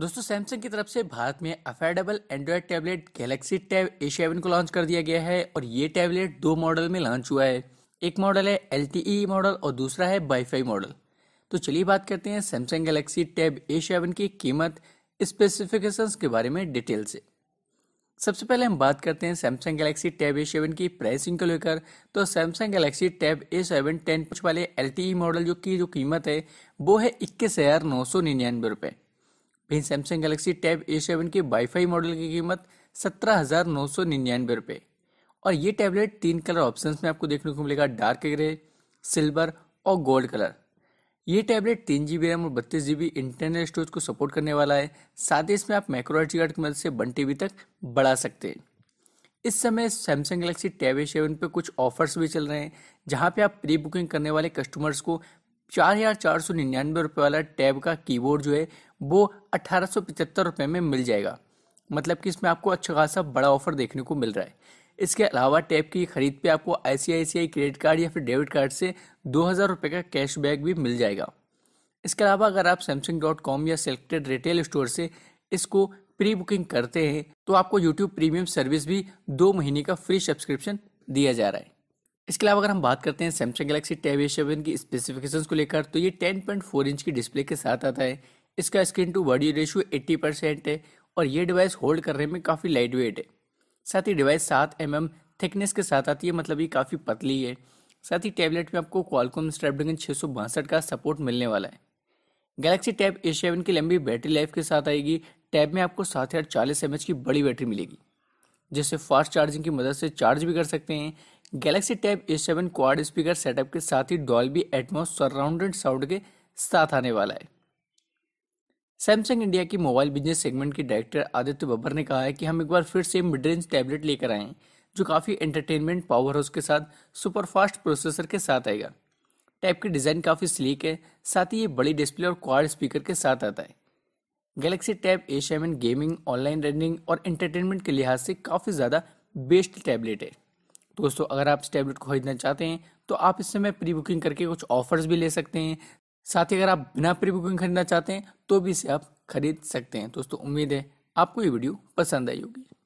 दोस्तों सैमसंग की तरफ से भारत में affordable Android tablet Galaxy Tab A seven को लॉन्च कर दिया गया है और ये टैबलेट दो मॉडल में लॉन्च हुआ है एक मॉडल है एल मॉडल e और दूसरा है वाईफाई मॉडल तो चलिए बात करते हैं Samsung Galaxy Tab A seven की कीमत स्पेसिफिकेशंस के बारे में डिटेल से सबसे पहले हम बात करते हैं Samsung Galaxy Tab A seven की प्राइसिंग को लेकर तो Samsung Galaxy Tab A seven ten वाले एल मॉडल e जो की जो कीमत है वो है इक्कीस हज़ार नौ सौ निन्यानवे रुपये वहीं Samsung Galaxy Tab A seven के वाईफाई मॉडल की कीमत सत्रह हज़ार नौ सौ निन्यानवे रुपये और ये टैबलेट तीन कलर ऑप्शन में आपको देखने को मिलेगा डार्क ग्रे सिल्वर और गोल्ड कलर ये टैबलेट तीन जी बी रैम और बत्तीस जी बी इंटरनल स्टोरेज को सपोर्ट करने वाला है साथ ही इसमें आप मैक्रो एच कार्ड की मदद से वन टी तक बढ़ा सकते हैं इस समय Samsung Galaxy Tab A seven पर कुछ ऑफर्स भी चल रहे हैं जहाँ पे आप प्री बुकिंग करने वाले कस्टमर्स को चार हजार चार सौ निन्यानवे रुपये वाला टैब का कीबोर्ड जो है वो अट्ठारह सौ पचहत्तर रुपये में मिल जाएगा मतलब कि इसमें आपको अच्छा खासा बड़ा ऑफर देखने को मिल रहा है इसके अलावा टैब की खरीद पे आपको आई क्रेडिट कार्ड या फिर डेबिट कार्ड से दो हज़ार रुपये का कैशबैक भी मिल जाएगा इसके अलावा अगर आप सैमसंग डॉट कॉम या सेलेक्टेड रिटेल स्टोर से इसको प्री बुकिंग करते हैं तो आपको यूट्यूब प्रीमियम सर्विस भी दो महीने का फ्री सब्सक्रिप्शन दिया जा रहा है इसके अलावा अगर हम बात करते हैं Samsung Galaxy Tab A seven की स्पेसिफिकेशंस को लेकर तो ये 10.4 इंच की डिस्प्ले के साथ आता है इसका screen to body ratio 80 percent है और ये डिवाइस होल्ड करने में काफ़ी लाइट वेट है साथ ही डिवाइस सात एम mm थिकनेस के साथ आती है मतलब ये काफ़ी पतली है साथ ही टैबलेट में आपको क्वालकॉम स्ट्रैपड्रैगन छः सौ का सपोर्ट मिलने वाला है गैलेक्सी टैब ए सेवन की लंबी बैटरी लाइफ के साथ आएगी टैब में आपको सात हज़ार चालीस एम की बड़ी बैटरी मिलेगी जिससे फास्ट चार्जिंग की मदद से चार्ज भी कर सकते हैं Galaxy Tab A seven quad speaker setup के साथ ही डॉल्बी एटमोस सराउंडेड साउंड के साथ आने वाला है सैमसंग इंडिया की मोबाइल बिजनेस सेगमेंट के डायरेक्टर आदित्य बब्बर ने कहा है कि हम एक बार फिर से मिड रेंज टैबलेट लेकर आए हैं जो काफ़ी एंटरटेनमेंट पावर हाउस के साथ सुपरफास्ट प्रोसेसर के साथ आएगा टैब की डिज़ाइन काफ़ी स्लीक है साथ ही ये बड़ी डिस्प्ले और क्वाड स्पीकर के साथ आता है Galaxy Tab A seven gaming online running और एंटरटेनमेंट के लिहाज से काफ़ी ज़्यादा बेस्ट टैबलेट है तो दोस्तों अगर आप इस टैबलेट खरीदना चाहते हैं तो आप इस समय प्री बुकिंग करके कुछ ऑफर्स भी ले सकते हैं साथ ही अगर आप बिना प्री बुकिंग खरीदना चाहते हैं तो भी इसे आप खरीद सकते हैं दोस्तों उम्मीद है आपको ये वीडियो पसंद आई होगी